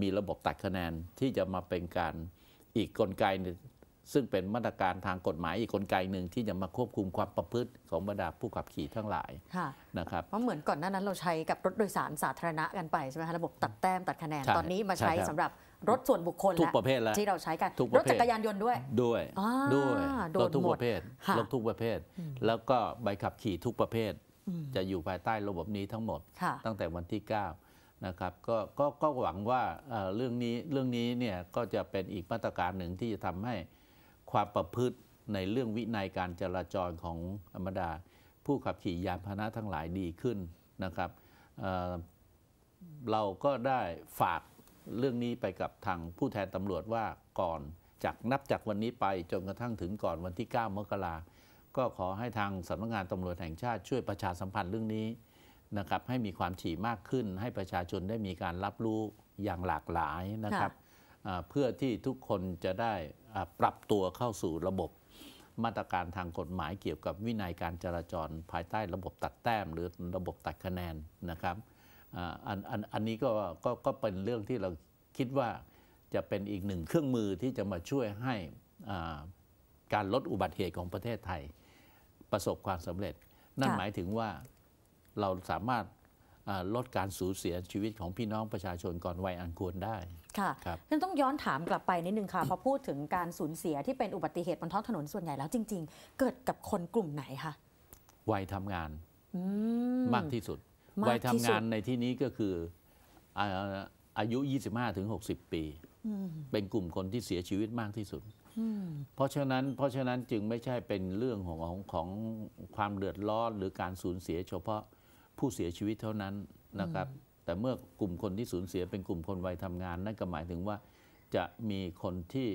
มีระบบตัดคะแนนที่จะมาเป็นการอีกกลไกซึ่งเป็นมาตรการทางกฎหมายอีกกลไกหนึ่งที่จะมาควบคุมความประพฤติของบรรดาผู้ขับขี่ทั้งหลายนะครับเพราะเหมือนก่อนหน้านั้นเราใช้กับรถโดยสารสาธารณะกันไปใช่ไหมคะระบบตัดแต้มตัดคะแนนตอนนี้มาใช้สำหรับรถส่วนบุคคลทุกประเภทแล้วที่เราใช้กันรถจักรยานยนต์ด้วย ด้วยด้วยรถทุกประเภทรถทุกประเภท แล้วก็ใบขับขี่ทุกประเภท จะอยู่ภายใต้ระบบนี้ทั้งหมด ตั้งแต่วันที่ 9นะครับกก็ก็หวังว่าเรื่องนี้เรื่องนี้เนี่ยก็จะเป็นอีกมาตรการหนึ่งที่จะทำให้ความประพฤติในเรื่องวินัยการจราจรของธรรมดา ผู้ขับขี่ยานพาหนะทั้งหลายดีขึ้นนะครับเเราก็ได้ฝากเรื่องนี้ไปกับทางผู้แทนตำรวจว่าก่อนจากนับจากวันนี้ไปจนกระทั่งถึงก่อนวันที่9มกราก็ขอให้ทางสำนักงงานตำรวจแห่งชาติช่วยประชาสัมพันธ์เรื่องนี้นะครับให้มีความถี่มากขึ้นให้ประชาชนได้มีการรับรู้อย่างหลากหลายนะครับเพื่อที่ทุกคนจะได้ปรับตัวเข้าสู่ระบบมาตรการทางกฎหมายเกี่ยวกับวินัยการจราจรภายใต้ระบบตัดแต้ม หรือระบบตัดคะแนนนะครับอันอันอันนี้ก็ก็ก็เป็นเรื่องที่เราคิดว่าจะเป็นอีกหนึ่งเครื่องมือที่จะมาช่วยให้การลดอุบัติเหตุของประเทศไทย ประสบความสำเร็จ นั่นหมายถึงว่าเราสามารถลดการสูญเสียชีวิตของพี่น้องประชาชนก่อนวัยอันควรได้ ค่ะครับต้องย้อนถามกลับไปนิดนึงค่ะ พอพูดถึงการสูญเสียที่เป็นอุบัติเหตุบนท้องถนนส่วนใหญ่แล้วจริงๆ เกิดกับคนกลุ่มไหนคะวัยทำงานมากที่สุด วัยทำงานในที่นี้ก็คืออายุ 25 ถึง 60 ปี เป็นกลุ่มคนที่เสียชีวิตมากที่สุดเพราะฉะนั้นเพราะฉะนั้นจึงไม่ใช่เป็นเรื่องของของของความเดือดร้อนหรือการสูญเสียเฉพาะผู้เสียชีวิตเท่านั้นนะครับ แต่เมื่อกลุ่มคนที่สูญเสียเป็นกลุ่มคนวัยทำงานนั่นก็หมายถึงว่าจะมีคนที่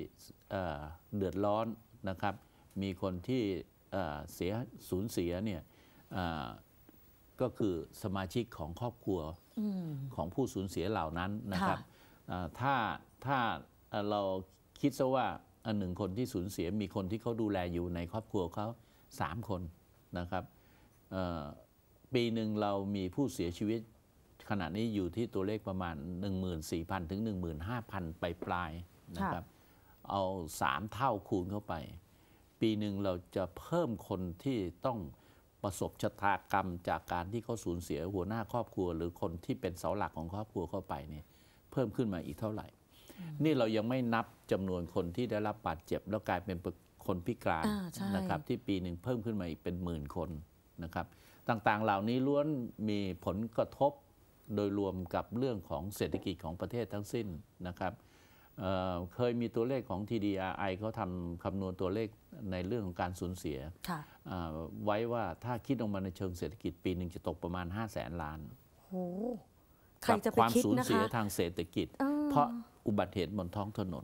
เดือดร้อนนะครับ มีคนที่เสียสูญเสียเนี่ยก็คือสมาชิกของครอบครัวของผู้สูญเสียเหล่านั้นนะครับถ้าถ้า เราคิดซะว่าหนึ่งคนที่สูญเสียมีคนที่เขาดูแลอยู่ในครอบครัวเขาสามคนนะครับปีหนึ่งเรามีผู้เสียชีวิต ขณะนี้อยู่ที่ตัวเลขประมาณ 14,000ถึง15,000ไปปลายนะครับ เอา3เท่าคูณเข้าไป ปีหนึ่งเราจะเพิ่มคนที่ต้องประสบชะตากรรมจากการที่เขาสูญเสียหัวหน้าครอบครัว หรือคนที่เป็นเสาหลักของครอบครัวเข้าไปเนี่ยเพิ่มขึ้นมาอีกเท่าไหร่ นี่เรายังไม่นับจำนวนคนที่ได้รับบาดเจ็บแล้วกลายเป็นคนพิการนะครับ ที่ปีหนึ่งเพิ่มขึ้นมาอีกเป็นหมื่นคนนะครับต่างๆเหล่านี้ล้วนมีผลกระทบโดยรวมกับเรื่องของเศรษฐกิจของประเทศทั้งสิ้นนะครับเเคยมีตัวเลขของ TDRI เขาทำคำนวณตัวเลขในเรื่องของการสูญเสีย ไว้ว่าถ้าคิดออกมาในเชิงเศรษฐกิจปีหนึ่งจะตกประมาณ 5 0 0แสนล้านกับความสูญเสียทางเศรษฐกิจ เพราะอุบัติเหตุบนท้องถนน